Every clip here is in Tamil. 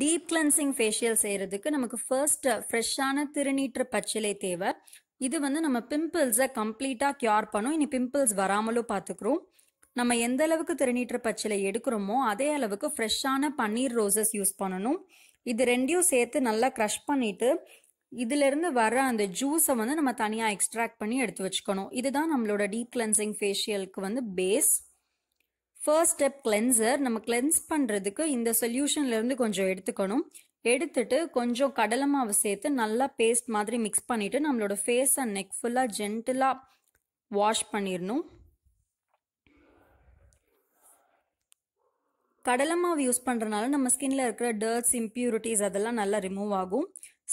டீப் கிளன்சிங் ஃபேஷியல் செய்கிறதுக்கு நமக்கு ஃபர்ஸ்ட் ஃப்ரெஷ்ஷான திருநீற்று பச்சிலை தேவை இது வந்து நம்ம பிம்பிள்ஸை கம்ப்ளீட்டாக க்யூர் பண்ணும் இனி பிம்பிள்ஸ் வராமலும் பார்த்துக்குறோம் நம்ம எந்த அளவுக்கு திருநீற்று பச்சிலை எடுக்கிறோமோ அதே அளவுக்கு ஃப்ரெஷ்ஷான பன்னீர் ரோசஸ் யூஸ் பண்ணணும் இது ரெண்டையும் சேர்த்து நல்லா க்ரஷ் பண்ணிவிட்டு இதிலிருந்து வர அந்த ஜூஸை வந்து நம்ம தனியாக எக்ஸ்ட்ராக்ட் பண்ணி எடுத்து வச்சுக்கணும் இதுதான் நம்மளோட டீப் கிளன்சிங் ஃபேஷியலுக்கு வந்து பேஸ் ஃபர்ஸ்ட் ஸ்டெப் கிளென்சர் நம்ம கிளென்ஸ் பண்ணுறதுக்கு இந்த சொல்யூஷன்லேருந்து கொஞ்சம் எடுத்துக்கணும் எடுத்துட்டு கொஞ்சம் கடலை மாவு சேர்த்து நல்லா பேஸ்ட் மாதிரி மிக்ஸ் பண்ணிவிட்டு நம்மளோட ஃபேஸ் அண்ட் நெக் ஃபுல்லாக ஜென்டிலாக வாஷ் பண்ணிடணும் கடலை மாவு யூஸ் பண்ணுறனால நம்ம ஸ்கின்ல இருக்கிற டர்ட்ஸ் இம்ப்யூரிட்டிஸ் அதெல்லாம் நல்லா ரிமூவ் ஆகும்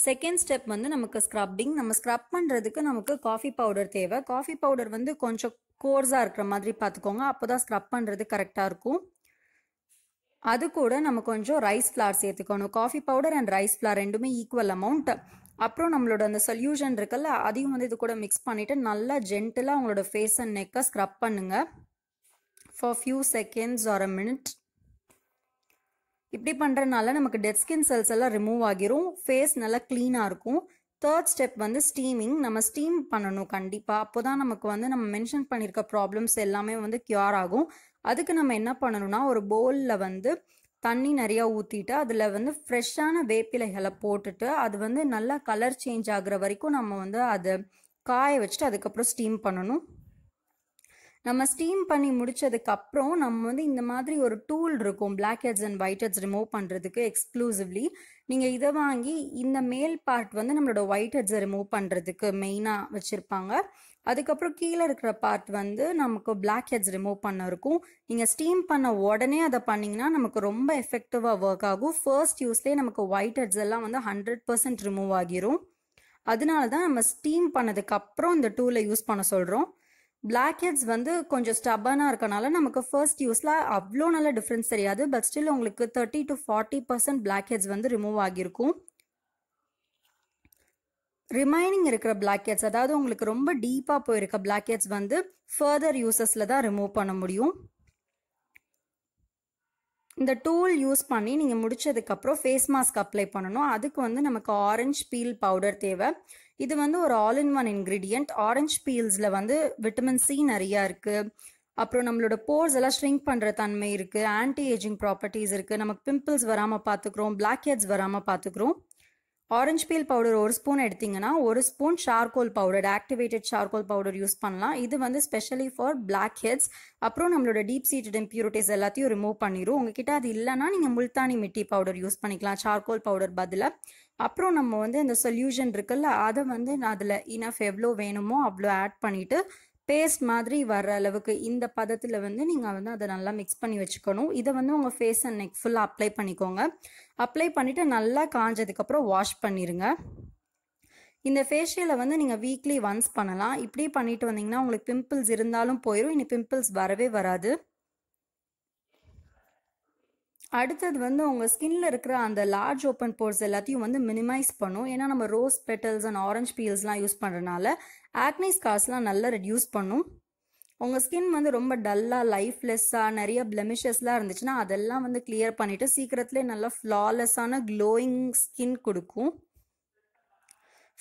செகண்ட் ஸ்டெப் வந்து நமக்கு ஸ்க்ரப்பிங் நம்ம ஸ்க்ரப் பண்ணுறதுக்கு நமக்கு காஃபி பவுடர் தேவை காஃபி பவுடர் வந்து கொஞ்சம் கோர்ஸாக இருக்கிற மாதிரி பார்த்துக்கோங்க அப்போ தான் ஸ்க்ரப் பண்ணுறது கரெக்டாக இருக்கும் அது கூட நம்ம கொஞ்சம் ரைஸ் ஃப்ளார் சேர்த்துக்கணும் coffee powder and rice flour ரெண்டுமே ஈக்குவல் அமௌண்ட் அப்புறம் நம்மளோட அந்த சொல்யூஷன் இருக்குல்ல அதையும் வந்து இது கூட மிக்ஸ் பண்ணிவிட்டு நல்லா ஜென்டிலாக உங்களோட ஃபேஸ் அண்ட் நெக்கை ஸ்க்ரப் பண்ணுங்கள் for few seconds or a minute இப்படி பண்ணுறதுனால நமக்கு டெட் ஸ்கின் செல்ஸ் எல்லாம் ரிமூவ் ஆகிரும் ஃபேஸ் நல்லா க்ளீனாக இருக்கும் தேர்ட் ஸ்டெப் வந்து ஸ்டீமிங் நம்ம ஸ்டீம் பண்ணணும் கண்டிப்பாக அப்போ தான் நமக்கு வந்து நம்ம மென்ஷன் பண்ணியிருக்க ப்ராப்ளம்ஸ் எல்லாமே வந்து க்யூர் ஆகும் அதுக்கு நம்ம என்ன பண்ணணும்னா ஒரு போலில் வந்து தண்ணி நிறையா ஊற்றிட்டு அதில் வந்து ஃப்ரெஷ்ஷான வேப்பிலைகளை போட்டுட்டு அது வந்து நல்லா கலர் சேஞ்ச் ஆகிற வரைக்கும் நம்ம வந்து அதை காய வச்சுட்டு அதுக்கப்புறம் ஸ்டீம் பண்ணணும் நம்ம ஸ்டீம் பண்ணி முடிச்சதுக்கு அப்புறம் நம்ம வந்து இந்த மாதிரி ஒரு டூல் இருக்கும் blackheads and whiteheads remove பண்ணுறதுக்கு எக்ஸ்க்ளூசிவ்லி நீங்கள் இதை வாங்கி இந்த மேல் பார்ட் வந்து நம்மளோட ஒயிட் ஹெட்ஸை ரிமூவ் பண்ணுறதுக்கு மெயினாக வச்சுருப்பாங்க அதுக்கப்புறம் கீழே இருக்கிற பார்ட் வந்து நமக்கு பிளாக் ஹெட்ஸ் ரிமூவ் பண்ண இருக்கும் நீங்கள் ஸ்டீம் பண்ண உடனே அதை பண்ணீங்கன்னா நமக்கு ரொம்ப எஃபெக்டிவாக ஒர்க் ஆகும் ஃபர்ஸ்ட் யூஸ்லேயே நமக்கு ஒயிட் ஹெட்ஸ் எல்லாம் வந்து ஹண்ட்ரட் பர்சன்ட் ரிமூவ் ஆகிரும் அதனால தான் நம்ம ஸ்டீம் பண்ணதுக்கு அப்புறம் இந்த டூலை யூஸ் பண்ண சொல்கிறோம் பிளாக் ஹெட்ஸ் வந்து கொஞ்சம் ஸ்டபனாக இருக்கனால நமக்கு ஃபர்ஸ்ட் யூஸில் அவ்வளோ நல்ல டிஃப்ரென்ஸ் தெரியாது பட் ஸ்டில் உங்களுக்கு thirty to forty percent blackheads வந்து ரிமூவ் ஆகியிருக்கும் ரிமைனிங் இருக்கிற பிளாக் ஹெட்ஸ் அதாவது உங்களுக்கு ரொம்ப டீப்பாக போயிருக்க பிளாக் ஹெட்ஸ் வந்து ஃபர்தர் யூசஸில் தான் ரிமூவ் பண்ண முடியும் இந்த டூல் யூஸ் பண்ணி நீங்கள் முடிச்சதுக்கப்புறம் ஃபேஸ் மாஸ்க் அப்ளை பண்ணணும் அதுக்கு வந்து நமக்கு ஆரஞ்ச் பீல் பவுடர் தேவை இது வந்து ஒரு all in one ingredient orange பீல்ஸில் வந்து விட்டமின் சி நிறையா இருக்குது அப்புறம் நம்மளோட போர்ஸ் எல்லாம் ஸ்ட்ரிங் பண்ணுற தன்மை இருக்குது ஆன்டி ஏஜிங் ப்ராப்பர்ட்டிஸ் இருக்குது நமக்கு பிம்பிள்ஸ் வராமல் பார்த்துக்குறோம் பிளாக் ஹெட்ஸ் வராமல் பார்த்துக்குறோம் ஆரஞ்சு பீல் பவுடர் ஒரு ஸ்பூன் எடுத்தீங்கன்னா ஒரு spoon charcoal powder activated charcoal powder use பண்ணலாம் இது வந்து ஸ்பெஷலி ஃபார் பிளாக் ஹெட்ஸ் அப்புறம் நம்மளோட டீப் சீட்டட் இம்ப்யூரிட்டிஸ் எல்லாத்தையும் ரிமூவ் பண்ணிடும் உங்ககிட்ட அது இல்லைனா நீங்கள் முல்தானி மிட்டி பவுடர் யூஸ் பண்ணிக்கலாம் சார்கோல் பவுடர் பதிலாக அப்புறம் நம்ம வந்து இந்த சொல்யூஷன் இருக்குல்ல அதை வந்து அதில் இனஃப் எவ்வளோ வேணுமோ அவ்வளோ ஆட் பண்ணிவிட்டு பேஸ்ட் மாதிரி வர்ற அளவுக்கு இந்த பதத்தில் வந்து நீங்கள் வந்து அதை நல்லா மிக்ஸ் பண்ணி வச்சுக்கணும் இதை வந்து உங்கள் ஃபேஸ் அண்ட் நெக் ஃபுல்லாக அப்ளை பண்ணிக்கோங்க அப்ளை பண்ணிவிட்டு நல்லா காஞ்சதுக்கப்புறம் வாஷ் பண்ணிடுங்க இந்த ஃபேஷியலை வந்து நீங்கள் வீக்லி ஒன்ஸ் பண்ணலாம் இப்படியே பண்ணிட்டு வந்தீங்கன்னா உங்களுக்கு பிம்பிள்ஸ் இருந்தாலும் போயிடும் இனி பிம்பிள்ஸ் வரவே வராது அடுத்தது வந்து உங்கள் ஸ்கின்ல இருக்கிற அந்த லார்ஜ் ஓப்பன் போர்ஸ் எல்லாத்தையும் வந்து மினிமைஸ் பண்ணும் ஏன்னா நம்ம ரோஸ் பெட்டல்ஸ் அண்ட் ஆரஞ்ச் பீல்ஸ்லாம் யூஸ் பண்ணுறனால ஆக்னி ஸ்கார்ஸ்லாம் நல்லா ரெடியூஸ் பண்ணும் உங்கள் ஸ்கின் வந்து ரொம்ப டல்லாக லைஃப்லெஸ்ஸாக நிறைய பிளெமிஷஸ்லாம் இருந்துச்சுன்னா அதெல்லாம் வந்து கிளியர் பண்ணிவிட்டு சீக்கிரத்துலேயே நல்லா ஃப்ளாலெஸ்ஸான க்ளோயிங் ஸ்கின் கொடுக்கும்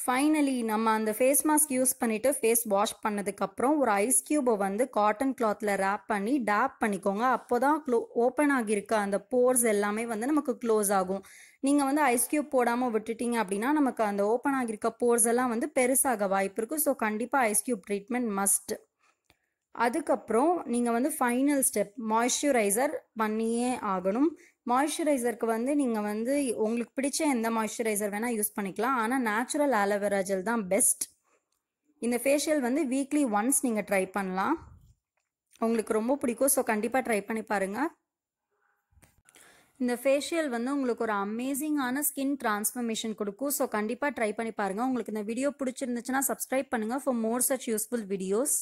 ஃபைனலி நம்ம அந்த ஃபேஸ் மாஸ்க் யூஸ் பண்ணிவிட்டு ஃபேஸ் வாஷ் பண்ணதுக்கப்புறம் ஒரு ஐஸ் க்யூபை வந்து காட்டன் கிளாத்தில் ரேப் பண்ணி டேப் பண்ணிக்கோங்க அப்போ தான் க்ளோ ஓப்பன் ஆகியிருக்க அந்த போர்ஸ் எல்லாமே வந்து நமக்கு க்ளோஸ் ஆகும் நீங்கள் வந்து ஐஸ் க்யூப் போடாமல் விட்டுட்டீங்க அப்படின்னா நமக்கு அந்த ஓப்பன் ஆகியிருக்க போர்ஸ் எல்லாம் வந்து பெருசாக வாய்ப்பு இருக்கும் ஸோ கண்டிப்பாக ஐஸ் க்யூப் ட்ரீட்மெண்ட் மஸ்ட் அதுக்கப்புறம் நீங்கள் வந்து ஃபைனல் ஸ்டெப் மாய்ஸ்சரைசர் பண்ணியே ஆகணும் மாய்ஸ்சரைசருக்கு வந்து நீங்கள் வந்து உங்களுக்கு பிடிச்ச எந்த மாய்ஸ்சரைசர் வேணால் யூஸ் பண்ணிக்கலாம் ஆனால் நேச்சுரல் ஆலோவேரா ஜெல் தான் பெஸ்ட் இந்த ஃபேஷியல் வந்து வீக்லி ஒன்ஸ் நீங்கள் ட்ரை பண்ணலாம் உங்களுக்கு ரொம்ப பிடிக்கும் ஸோ கண்டிப்பாக ட்ரை பண்ணி பாருங்கள் இந்த ஃபேஷியல் வந்து உங்களுக்கு ஒரு அமேசிங்கான ஸ்கின் டிரான்ஸ்ஃபர்மேஷன் கொடுக்கும் ஸோ கண்டிப்பாக ட்ரை பண்ணி பாருங்கள் உங்களுக்கு இந்த வீடியோ பிடிச்சிருந்துச்சுன்னா சப்ஸ்கிரைப் பண்ணுங்கள் for more such useful videos